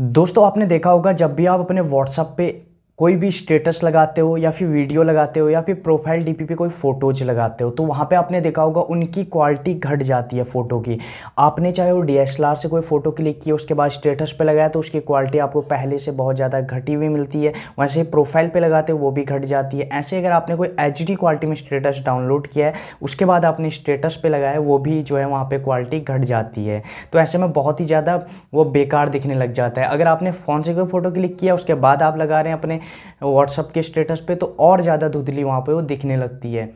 दोस्तों आपने देखा होगा जब भी आप अपने व्हाट्सअप पे कोई भी स्टेटस लगाते हो या फिर वीडियो लगाते हो या फिर प्रोफाइल डीपी पे कोई फ़ोटोज लगाते हो तो वहाँ पे आपने देखा होगा उनकी क्वालिटी घट जाती है फ़ोटो की आपने चाहे वो आर से कोई फ़ोटो क्लिक किया उसके बाद स्टेटस पे लगाया तो उसकी क्वालिटी आपको पहले से बहुत ज़्यादा घटी हुई मिलती है वैसे प्रोफाइल पर लगाते हो वो भी घट जाती है ऐसे अगर आपने कोई एच क्वालिटी में स्टेटस डाउनलोड किया है उसके बाद आपने स्टेटस पर लगाया वो भी जो है वहाँ पर क्वालिटी घट जाती है तो ऐसे में बहुत ही ज़्यादा वो बेकार दिखने लग जाता है अगर आपने फ़ोन से कोई फ़ोटो क्लिक किया उसके बाद आप लगा रहे हैं अपने व्हाट्सअप के स्टेटस पे तो और ज़्यादा धुंधली वहाँ पे वो दिखने लगती है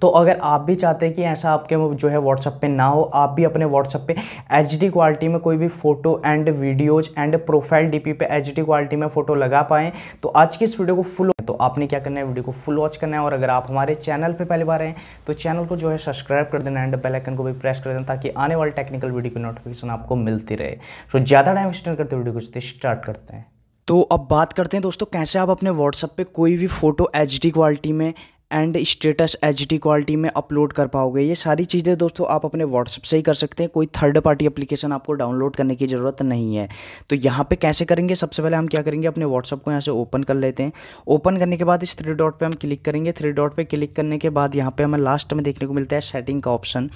तो अगर आप भी चाहते हैं कि ऐसा आपके जो है व्हाट्सअप पे ना हो आप भी अपने व्हाट्सअप पे एच क्वालिटी में कोई भी photo and videos and profile DP पे एच क्वालिटी में फ़ोटो लगा पाएँ तो आज की इस वीडियो को फुल तो आपने क्या करना है वीडियो को फुल वॉच करना है और अगर आप हमारे चैनल पर पहली बार हैं तो चैनल को जो है सब्सक्राइब कर देना एंड बेलाइकन को भी प्रेस कर देना ताकि आने वाले टेक्निकल वीडियो की नोटिफिकेशन आपको मिलती रहे सो ज़्यादा टाइम स्टेंड करते वीडियो को स्टार्ट करते हैं तो अब बात करते हैं दोस्तों कैसे आप अपने व्हाट्सअप पे कोई भी फ़ोटो एच क्वालिटी में and status H D quality में अपलोड कर पाओगे ये सारी चीज़ें दोस्तों आप अपने व्हाट्सअप से ही कर सकते हैं कोई थर्ड पार्टी एप्लीकेशन आपको डाउनलोड करने की ज़रूरत नहीं है तो यहाँ पे कैसे करेंगे सबसे पहले हम क्या करेंगे अपने व्हाट्सअप को यहाँ से ओपन कर लेते हैं ओपन करने के बाद इस थ्री डॉट पर हम क्लिक करेंगे थ्री डॉट पर क्लिक करने के बाद यहाँ पर हमें लास्ट में देखने को मिलता है सेटिंग का ऑप्शन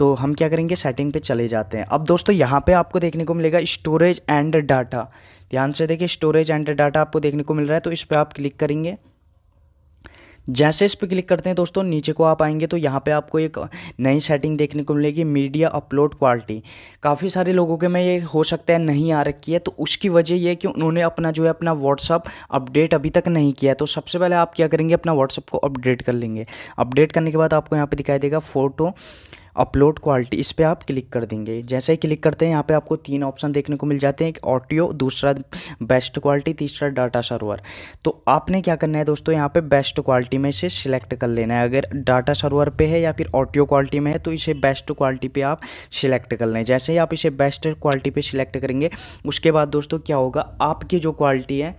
तो हम क्या करेंगे सेटिंग पे चले जाते हैं अब दोस्तों यहाँ पे आपको देखने को मिलेगा स्टोरेज एंड डाटा ध्यान से देखिए स्टोरेज एंड डाटा आपको देखने को मिल रहा है तो इस पर आप क्लिक करेंगे जैसे इस पर क्लिक करते हैं दोस्तों नीचे को आप आएंगे तो यहाँ पे आपको एक नई सेटिंग देखने को मिलेगी मीडिया अपलोड क्वालिटी काफ़ी सारे लोगों के में ये हो सकता है नहीं आ रखी है तो उसकी वजह ये कि उन्होंने अपना जो है अपना व्हाट्सअप अपडेट अभी तक नहीं किया तो सबसे पहले आप क्या करेंगे अपना व्हाट्सअप को अपडेट कर लेंगे अपडेट करने के बाद आपको यहाँ पर दिखाई देगा फ़ोटो अपलोड क्वालिटी इस पर आप क्लिक कर देंगे जैसे ही क्लिक करते हैं यहाँ पे आपको तीन ऑप्शन देखने को मिल जाते हैं एक ऑडियो दूसरा बेस्ट क्वालिटी तीसरा डाटा सर्वर तो आपने क्या करना है दोस्तों यहाँ पे बेस्ट क्वालिटी में इसे सिलेक्ट कर लेना है अगर डाटा सर्वर पे है या फिर ऑडियो क्वालिटी में है तो इसे बेस्ट क्वालिटी पर आप सिलेक्ट कर लें जैसे ही आप इसे बेस्ट क्वालिटी पर सिलेक्ट करेंगे उसके बाद दोस्तों क्या होगा आपकी जो क्वालिटी है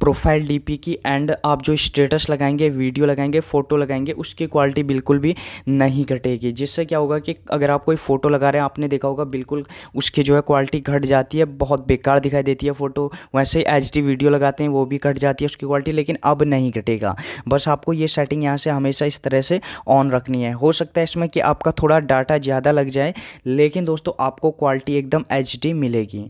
प्रोफाइल डीपी की एंड आप जो स्टेटस लगाएंगे वीडियो लगाएंगे फ़ोटो लगाएंगे उसकी क्वालिटी बिल्कुल भी नहीं घटेगी जिससे क्या होगा कि अगर आप कोई फ़ोटो लगा रहे हैं आपने देखा होगा बिल्कुल उसकी जो है क्वालिटी घट जाती है बहुत बेकार दिखाई देती है फ़ोटो वैसे ही एच वीडियो लगाते हैं वो भी घट जाती है उसकी क्वालिटी लेकिन अब नहीं घटेगा बस आपको ये सेटिंग यहाँ से हमेशा इस तरह से ऑन रखनी है हो सकता है इसमें कि आपका थोड़ा डाटा ज़्यादा लग जाए लेकिन दोस्तों आपको क्वालिटी एकदम एच मिलेगी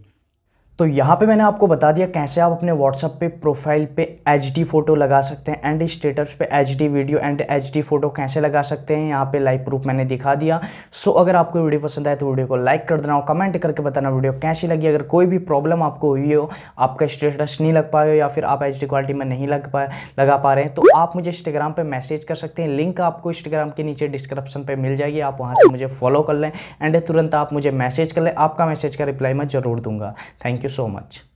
तो यहाँ पे मैंने आपको बता दिया कैसे आप अपने व्हाट्सअप पे प्रोफाइल पे एच फ़ोटो लगा सकते हैं एंड स्टेटस पे H video and H photo कैसे लगा सकते हैं यहाँ पे लाइव प्रूफ मैंने दिखा दिया सो so, अगर आपको वीडियो पसंद आए तो वीडियो को लाइक कर देना और कमेंट करके बताना वीडियो कैसी लगी अगर कोई भी प्रॉब्लम आपको हुई हो आपका स्टेटस नहीं लग पाए या फिर आप एच क्वालिटी में नहीं लग पाए लगा पा रहे हैं तो आप मुझे इंस्टाग्राम पर मैसेज कर सकते हैं लिंक आपको इंस्टाग्राम के नीचे डिस्क्रिप्शन पर मिल जाएगी आप वहाँ से मुझे फॉलो कर लें एंड तुरंत आप मुझे मैसेज कर लें आपका मैसेज का रिप्लाई मैं ज़रूर दूंगा thank you Thank you so much.